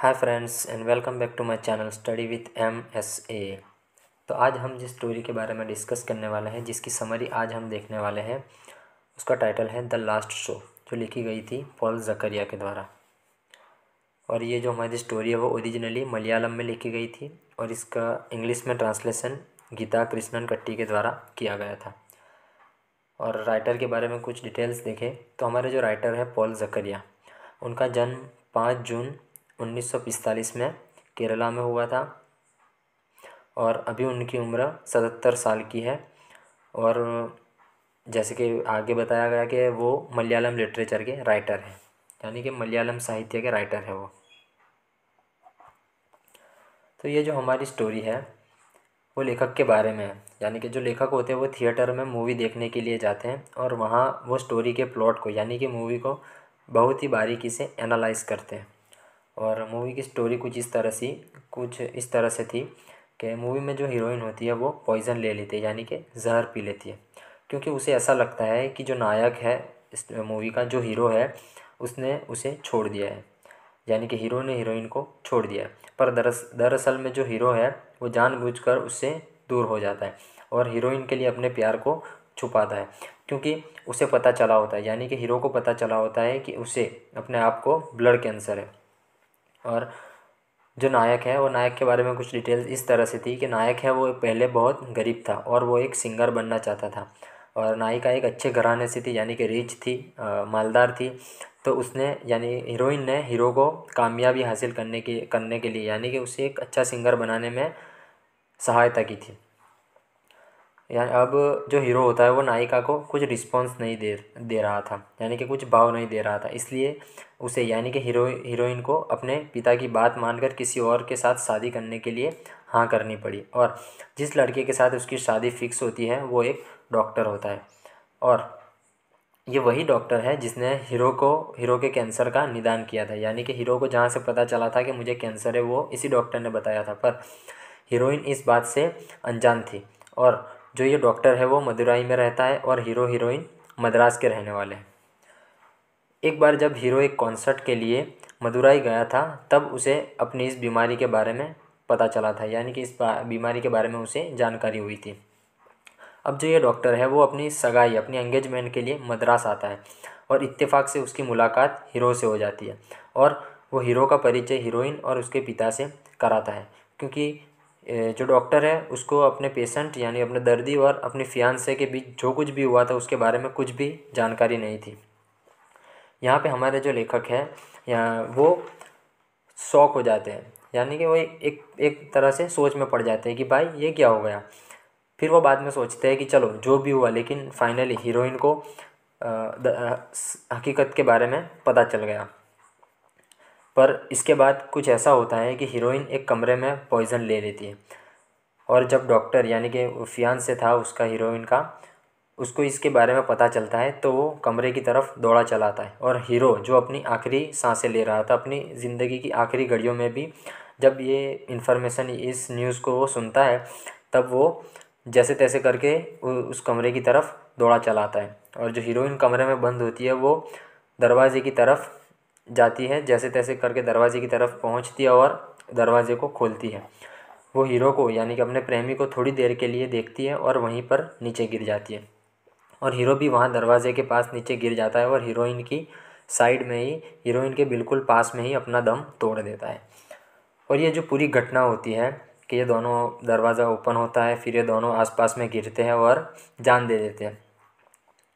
Hi friends and welcome back to my channel study with M S A तो आज हम जिस story के बारे में डिस्कस करने वाले हैं जिसकी समरी आज हम देखने वाले हैं उसका टाइटल है द लास्ट शो जो लिखी गई थी पॉल जकरिया के द्वारा और ये जो हमारी स्टोरी है वो ओरिजिनली मलयालम में लिखी गई थी और इसका इंग्लिश में ट्रांसलेशन गीता कृष्णन कट्टी के द्वारा किया गया था और राइटर के बारे में कुछ डिटेल्स देखें तो हमारे जो राइटर है पॉल जकरिया उनका जन्म पाँच जून 1945 में केरला में हुआ था और अभी उनकी उम्र 77 साल की है और जैसे कि आगे बताया गया कि वो मलयालम लिटरेचर के राइटर हैं यानी कि मलयालम साहित्य के राइटर हैं वो तो ये जो हमारी स्टोरी है वो लेखक के बारे में है यानी कि जो लेखक होते हैं वो थिएटर में मूवी देखने के लिए जाते हैं और वहाँ वो स्टोरी के प्लॉट को यानी कि मूवी को बहुत ही बारीकी से एनालाइज करते हैं और मूवी की स्टोरी कुछ इस तरह सी कुछ इस तरह से थी कि मूवी में जो हीरोइन होती है वो पॉइज़न ले लेती है यानी कि जहर पी लेती है क्योंकि उसे ऐसा लगता है कि जो नायक है इस मूवी का जो हीरो है उसने उसे छोड़ दिया है यानी कि हीरो ने हीरोइन को छोड़ दिया है पर दरअस दरअसल में जो हीरो है वो जानबूझकर उससे दूर हो जाता है और हीरोइन के लिए अपने प्यार को छुपाता है क्योंकि उसे पता चला होता है यानी कि हीरो को पता चला होता है कि उसे अपने आप को ब्लड कैंसर है और जो नायक है वो नायक के बारे में कुछ डिटेल्स इस तरह से थी कि नायक है वो पहले बहुत गरीब था और वो एक सिंगर बनना चाहता था और नायिका एक अच्छे घराने से थी यानी कि रिच थी मालदार थी तो उसने यानी हीरोइन ने हीरो को कामयाबी हासिल करने के करने के लिए यानी कि उसे एक अच्छा सिंगर बनाने में सहायता की थी यानी अब जो हीरो होता है वो नायिका को कुछ रिस्पॉन्स नहीं दे दे रहा था यानी कि कुछ भाव नहीं दे रहा था इसलिए उसे यानी कि हीरो हीरोइन को अपने पिता की बात मानकर किसी और के साथ शादी करने के लिए हाँ करनी पड़ी और जिस लड़के के साथ उसकी शादी फिक्स होती है वो एक डॉक्टर होता है और ये वही डॉक्टर है जिसने हीरो को हीरो के कैंसर का निदान किया था यानी कि हीरो को जहाँ से पता चला था कि मुझे कैंसर है वो इसी डॉक्टर ने बताया था पर हीरोइन इस बात से अनजान थी और जो ये डॉक्टर है वो मदुराई में रहता है और हीरो हीरोइन मद्रास के रहने वाले हैं एक बार जब हीरो एक कॉन्सर्ट के लिए मदुराई गया था तब उसे अपनी इस बीमारी के बारे में पता चला था यानी कि इस बीमारी के बारे में उसे जानकारी हुई थी अब जो ये डॉक्टर है वो अपनी सगाई अपनी एंगेजमेंट के लिए मद्रास आता है और इत्तेफाक से उसकी मुलाकात हीरो से हो जाती है और वो हीरो का परिचय हीरोइन और उसके पिता से कराता है क्योंकि जो डॉक्टर है उसको अपने पेशेंट यानी अपने दर्दी और अपने फियांसे के बीच जो कुछ भी हुआ था उसके बारे में कुछ भी जानकारी नहीं थी यहाँ पे हमारे जो लेखक है यहाँ वो शौक हो जाते हैं यानी कि वो एक एक तरह से सोच में पड़ जाते हैं कि भाई ये क्या हो गया फिर वो बाद में सोचते हैं कि चलो जो भी हुआ लेकिन फाइनली हीरोइन को आ, द, आ, हकीकत के बारे में पता चल गया पर इसके बाद कुछ ऐसा होता है कि हीरोइन एक कमरे में पॉइज़न ले लेती है और जब डॉक्टर यानी कि से था उसका हीरोइन का उसको इसके बारे में पता चलता है तो वो कमरे की तरफ दौड़ा चलाता है और हीरो जो अपनी आखिरी सांसें ले रहा था अपनी ज़िंदगी की आखिरी घड़ियों में भी जब ये इन्फॉर्मेशन इस न्यूज़ को वो सुनता है तब वो जैसे तैसे करके उस कमरे की तरफ दौड़ा चलाता है और जो हीरोइन कमरे में बंद होती है वो दरवाजे की तरफ जाती है जैसे तैसे करके दरवाजे की तरफ पहुँचती है और दरवाजे को खोलती है वो हीरो को यानी कि अपने प्रेमी को थोड़ी देर के लिए देखती है और वहीं पर नीचे गिर जाती है और हीरो भी वहाँ दरवाजे के पास नीचे गिर जाता है और हीरोइन की साइड में ही हीरोइन के बिल्कुल पास में ही अपना दम तोड़ देता है और ये जो पूरी घटना होती है कि ये दोनों दरवाज़ा ओपन होता है फिर ये दोनों आसपास में गिरते हैं और जान दे देते हैं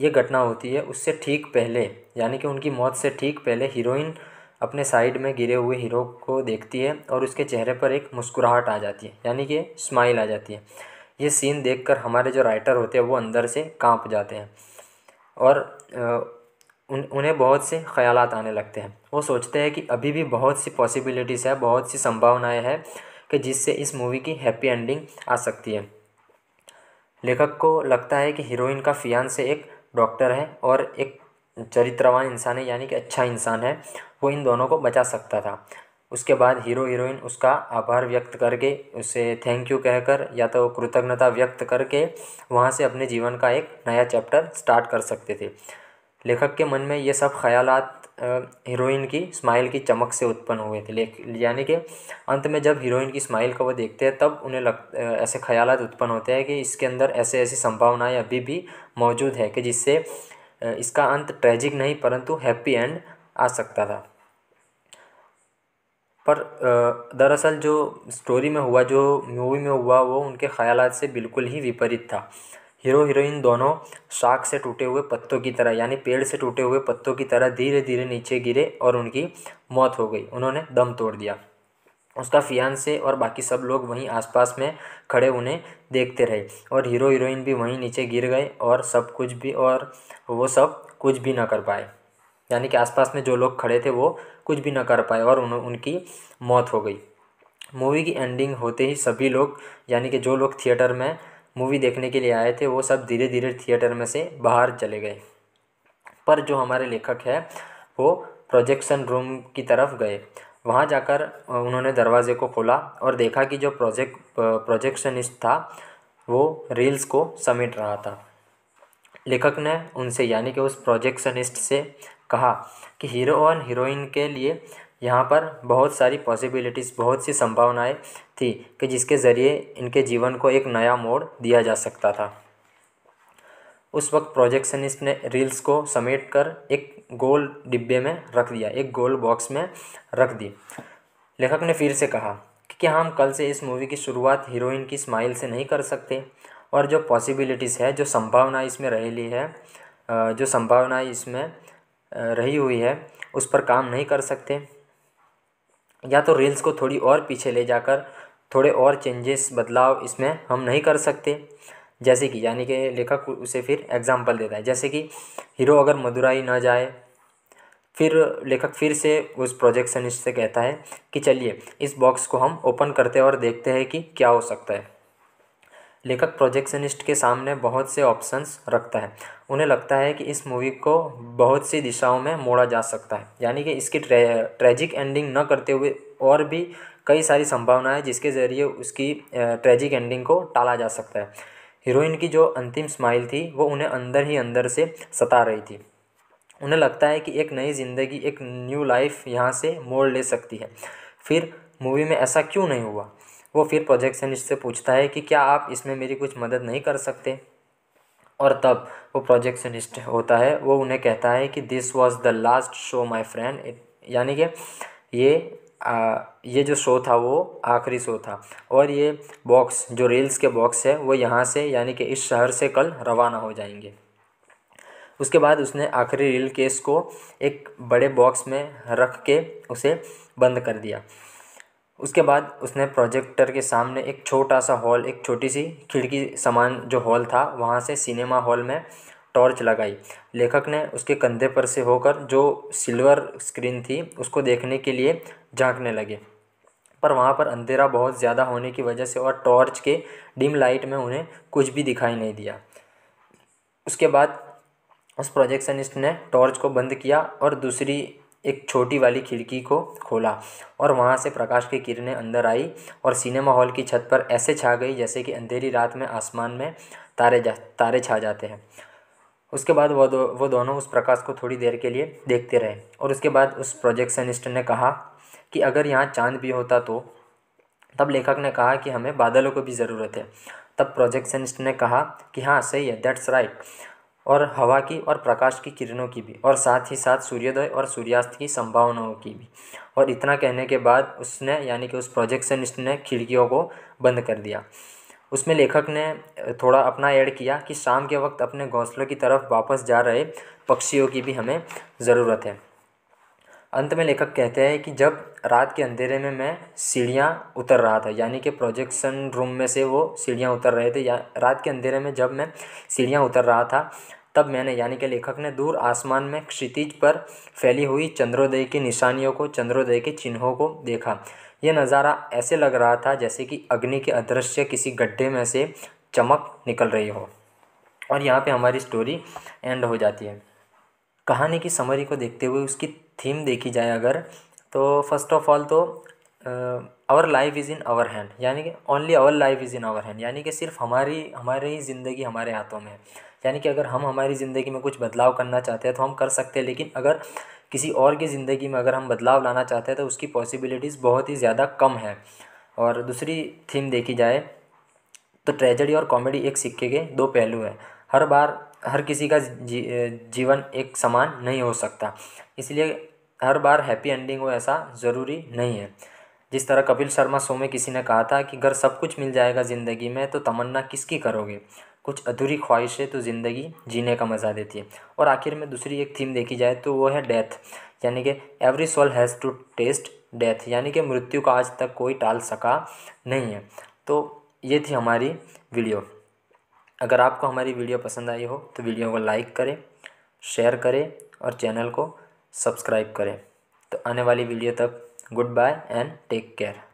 ये घटना होती है उससे ठीक पहले यानी कि उनकी मौत से ठीक पहले हीरोइन अपने साइड में गिरे हुए हीरो को देखती है और उसके चेहरे पर एक मुस्कुराहट आ जाती है यानी कि स्माइल आ जाती है ये सीन देखकर हमारे जो राइटर होते हैं वो अंदर से कांप जाते हैं और उन उन्हें बहुत से ख्याल आने लगते हैं वो सोचते हैं कि अभी भी बहुत सी पॉसिबिलिटीज़ है बहुत सी संभावनाएँ हैं कि जिससे इस मूवी की हैप्पी एंडिंग आ सकती है लेखक को लगता है कि हीरोइन का फियान से एक डॉक्टर है और एक चरित्रवान इंसान है यानी कि अच्छा इंसान है वो इन दोनों को बचा सकता था उसके बाद हीरो हीरोइन उसका आभार व्यक्त करके उसे थैंक यू कहकर या तो कृतज्ञता व्यक्त करके वहाँ से अपने जीवन का एक नया चैप्टर स्टार्ट कर सकते थे लेखक के मन में ये सब ख़यालात हीरोइन की स्माइल की चमक से उत्पन्न हुए थे यानी कि अंत में जब हीरोइन की स्माइल को वो देखते हैं तब उन्हें लग ऐसे ख़यालात उत्पन्न होते हैं कि इसके अंदर ऐसे ऐसी संभावनाएं अभी भी मौजूद है कि जिससे इसका अंत ट्रेजिक नहीं परंतु हैप्पी एंड आ सकता था पर दरअसल जो स्टोरी में हुआ जो मूवी में हुआ वो उनके ख़्याल से बिल्कुल ही विपरीत था हीरो हीरोइन दोनों शाख से टूटे हुए पत्तों की तरह यानी पेड़ से टूटे हुए पत्तों की तरह धीरे धीरे नीचे गिरे और उनकी मौत हो गई उन्होंने दम तोड़ दिया उसका फियान से और बाकी सब लोग वहीं आसपास में खड़े उन्हें देखते रहे और हीरो हीरोइन भी वहीं नीचे गिर गए और सब कुछ भी और वो सब कुछ भी ना कर पाए यानी कि आसपास में जो लोग खड़े थे वो कुछ भी ना कर पाए और उन, उनकी मौत हो गई मूवी की एंडिंग होते ही सभी लोग यानी कि जो लोग थिएटर में मूवी देखने के लिए आए थे वो सब धीरे धीरे थिएटर में से बाहर चले गए पर जो हमारे लेखक है वो प्रोजेक्शन रूम की तरफ गए वहाँ जाकर उन्होंने दरवाजे को खोला और देखा कि जो प्रोजेक्ट प्रोजेक्शनिस्ट था वो रील्स को समेट रहा था लेखक ने उनसे यानी कि उस प्रोजेक्शनिस्ट से कहा कि हीरो और हीरोइन के लिए यहाँ पर बहुत सारी पॉसिबिलिटीज़ बहुत सी संभावनाएँ थी कि जिसके ज़रिए इनके जीवन को एक नया मोड़ दिया जा सकता था उस वक्त प्रोजेक्शनिस्ट ने रील्स को समेट कर एक गोल डिब्बे में रख दिया एक गोल बॉक्स में रख दी लेखक ने फिर से कहा कि क्या हम कल से इस मूवी की शुरुआत हीरोइन की स्माइल से नहीं कर सकते और जो पॉसिबिलिटीज़ है जो संभावना इसमें ली है जो संभावना इसमें रही हुई है उस पर काम नहीं कर सकते या तो रील्स को थोड़ी और पीछे ले जाकर थोड़े और चेंजेस बदलाव इसमें हम नहीं कर सकते जैसे कि यानी कि लेखक उसे फिर एग्ज़ाम्पल देता है जैसे कि हीरो अगर मदुराई ना जाए फिर लेखक फिर से उस प्रोजेक्शनिस्ट से कहता है कि चलिए इस बॉक्स को हम ओपन करते हैं और देखते हैं कि क्या हो सकता है लेखक प्रोजेक्शनिस्ट के सामने बहुत से ऑप्शंस रखता है उन्हें लगता है कि इस मूवी को बहुत सी दिशाओं में मोड़ा जा सकता है यानी कि इसकी ट्रे, ट्रेजिक एंडिंग न करते हुए और भी कई सारी संभावनाएं जिसके ज़रिए उसकी ट्रेजिक एंडिंग को टाला जा सकता है हीरोइन की जो अंतिम स्माइल थी वो उन्हें अंदर ही अंदर से सता रही थी उन्हें लगता है कि एक नई ज़िंदगी एक न्यू लाइफ यहाँ से मोड़ ले सकती है फिर मूवी में ऐसा क्यों नहीं हुआ वो फिर प्रोजेक्शनिस्ट से पूछता है कि क्या आप इसमें मेरी कुछ मदद नहीं कर सकते और तब वो प्रोजेक्शनिस्ट होता है वो उन्हें कहता है कि this was the last show my friend यानी कि ये आ, ये जो शो था वो आखिरी शो था और ये बॉक्स जो रील्स के बॉक्स है वो यहाँ से यानी कि इस शहर से कल रवाना हो जाएंगे उसके बाद उसने आखिरी रील केस को एक बड़े बॉक्स में रख के उसे बंद कर दिया उसके बाद उसने प्रोजेक्टर के सामने एक छोटा सा हॉल एक छोटी सी खिड़की समान जो हॉल था वहाँ से सिनेमा हॉल में टॉर्च लगाई लेखक ने उसके कंधे पर से होकर जो सिल्वर स्क्रीन थी उसको देखने के लिए झांकने लगे पर वहाँ पर अंधेरा बहुत ज़्यादा होने की वजह से और टॉर्च के डिम लाइट में उन्हें कुछ भी दिखाई नहीं दिया उसके बाद उस प्रोजेक्शनिस्ट ने टॉर्च को बंद किया और दूसरी एक छोटी वाली खिड़की को खोला और वहाँ से प्रकाश की किरणें अंदर आई और सिनेमा हॉल की छत पर ऐसे छा गई जैसे कि अंधेरी रात में आसमान में तारे जा तारे छा जाते हैं उसके बाद वो दो वो दोनों उस प्रकाश को थोड़ी देर के लिए देखते रहे और उसके बाद उस प्रोजेक्शनिस्ट ने कहा कि अगर यहाँ चांद भी होता तो तब लेखक ने कहा कि हमें बादलों को भी ज़रूरत है तब प्रोजेक्शनिस्ट ने कहा कि हाँ सही है दैट्स राइट और हवा की और प्रकाश की किरणों की भी और साथ ही साथ सूर्योदय और सूर्यास्त की संभावनाओं की भी और इतना कहने के बाद उसने यानी कि उस प्रोजेक्शनिस्ट ने खिड़कियों को बंद कर दिया उसमें लेखक ने थोड़ा अपना ऐड किया कि शाम के वक्त अपने घोंसलों की तरफ वापस जा रहे पक्षियों की भी हमें ज़रूरत है अंत में लेखक कहते हैं कि जब रात के अंधेरे में मैं सीढ़ियाँ उतर रहा था यानी कि प्रोजेक्शन रूम में से वो सीढ़ियाँ उतर रहे थे या रात के अंधेरे में जब मैं सीढ़ियाँ उतर रहा था तब मैंने यानी कि लेखक ने दूर आसमान में क्षितिज पर फैली हुई चंद्रोदय की निशानियों को चंद्रोदय के चिन्हों को देखा यह नज़ारा ऐसे लग रहा था जैसे कि अग्नि के अदृश्य किसी गड्ढे में से चमक निकल रही हो और यहाँ पे हमारी स्टोरी एंड हो जाती है कहानी की समरी को देखते हुए उसकी थीम देखी जाए अगर तो फर्स्ट ऑफ ऑल तो our life is in our hand यानी कि only our life is in our hand यानी कि सिर्फ हमारी हमारी ही ज़िंदगी हमारे हाथों में है यानी कि अगर हम हमारी ज़िंदगी में कुछ बदलाव करना चाहते हैं तो हम कर सकते हैं लेकिन अगर किसी और की ज़िंदगी में अगर हम बदलाव लाना चाहते हैं तो उसकी पॉसिबिलिटीज़ बहुत ही ज़्यादा कम है और दूसरी थीम देखी जाए तो ट्रेजेडी और कॉमेडी एक सिक्के के दो पहलू हैं हर बार हर किसी का जी, जीवन एक समान नहीं हो सकता इसलिए हर बार हैप्पी एंडिंग हो ऐसा ज़रूरी नहीं है जिस तरह कपिल शर्मा शो में किसी ने कहा था कि अगर सब कुछ मिल जाएगा ज़िंदगी में तो तमन्ना किसकी करोगे कुछ अधूरी ख्वाहिशें तो ज़िंदगी जीने का मज़ा देती है और आखिर में दूसरी एक थीम देखी जाए तो वो है डेथ यानी कि every soul has to taste death यानी कि मृत्यु का आज तक कोई टाल सका नहीं है तो ये थी हमारी वीडियो अगर आपको हमारी वीडियो पसंद आई हो तो वीडियो को लाइक करें शेयर करें और चैनल को सब्सक्राइब करें तो आने वाली वीडियो तक Goodbye and take care.